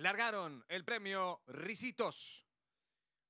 largaron el premio Risitos.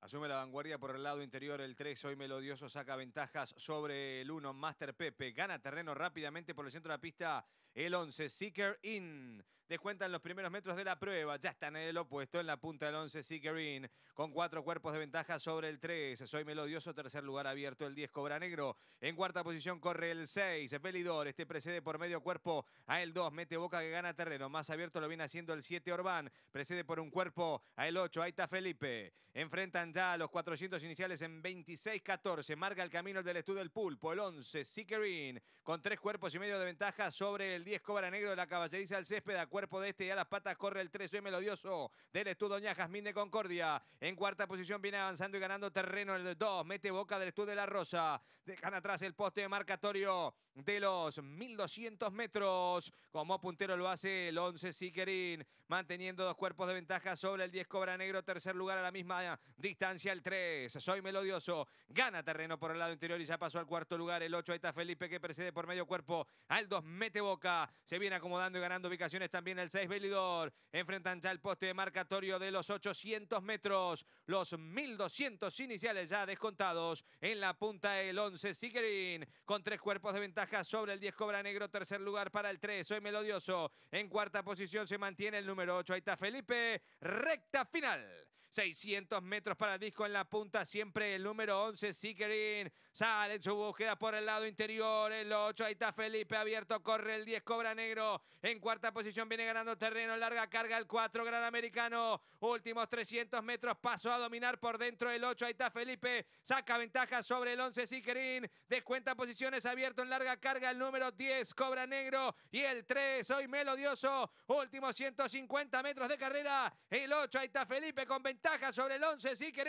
Asume la vanguardia por el lado interior, el 3 Soy melodioso saca ventajas sobre el 1, Master Pepe, gana terreno rápidamente por el centro de la pista, el 11, Seeker In, descuentan los primeros metros de la prueba, ya está en el opuesto, en la punta del 11, Seeker In, con cuatro cuerpos de ventaja sobre el 3, soy melodioso, tercer lugar abierto, el 10, Cobra Negro, en cuarta posición corre el 6, Pelidor. este precede por medio cuerpo a el 2, Mete Boca que gana terreno, más abierto lo viene haciendo el 7, Orbán, precede por un cuerpo a el 8, ahí está Felipe, enfrentan ya los 400 iniciales en 26-14. Marca el camino del estudio del Pulpo, el 11, Sikerin, con tres cuerpos y medio de ventaja sobre el 10 Cobra Negro de la caballeriza del césped. A cuerpo de este y a las patas corre el 13 Melodioso del estudio Doña Jazmín de Concordia. En cuarta posición viene avanzando y ganando terreno el 2. Mete boca del estudio de la Rosa. Dejan atrás el poste de marcatorio de los 1200 metros. Como puntero lo hace el 11 Sikerin, manteniendo dos cuerpos de ventaja sobre el 10 Cobra Negro. Tercer lugar a la misma distancia distancia al 3. Soy Melodioso. Gana terreno por el lado interior y ya pasó al cuarto lugar. El 8, ahí está Felipe que precede por medio cuerpo. Al 2, mete boca. Se viene acomodando y ganando ubicaciones también el 6, Belidor. Enfrentan ya el poste de marcatorio de los 800 metros. Los 1200 iniciales ya descontados. En la punta el 11, Siquerín. Con tres cuerpos de ventaja sobre el 10, Cobra Negro. Tercer lugar para el 3, Soy Melodioso. En cuarta posición se mantiene el número 8. Ahí está Felipe. Recta final. 600 metros para disco en la punta, siempre el número 11, Sikerin, sale en su búsqueda por el lado interior, el 8, ahí está Felipe abierto, corre el 10, cobra negro, en cuarta posición viene ganando terreno, larga carga el 4, gran americano, últimos 300 metros, paso a dominar por dentro el 8, ahí está Felipe, saca ventaja sobre el 11, Sikerin, descuenta posiciones abierto en larga carga el número 10, cobra negro, y el 3, hoy melodioso, últimos 150 metros de carrera, el 8, ahí está Felipe con ventaja sobre el 11, Sikerin,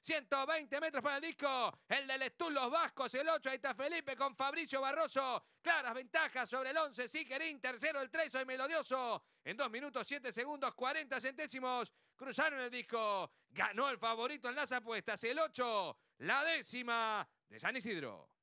120 metros para el disco. El del Estud los vascos. El 8, ahí está Felipe con Fabricio Barroso. Claras ventajas sobre el 11, Siquerín. Tercero, el 3, hoy melodioso. En 2 minutos, 7 segundos, 40 centésimos. Cruzaron el disco. Ganó el favorito en las apuestas. El 8, la décima de San Isidro.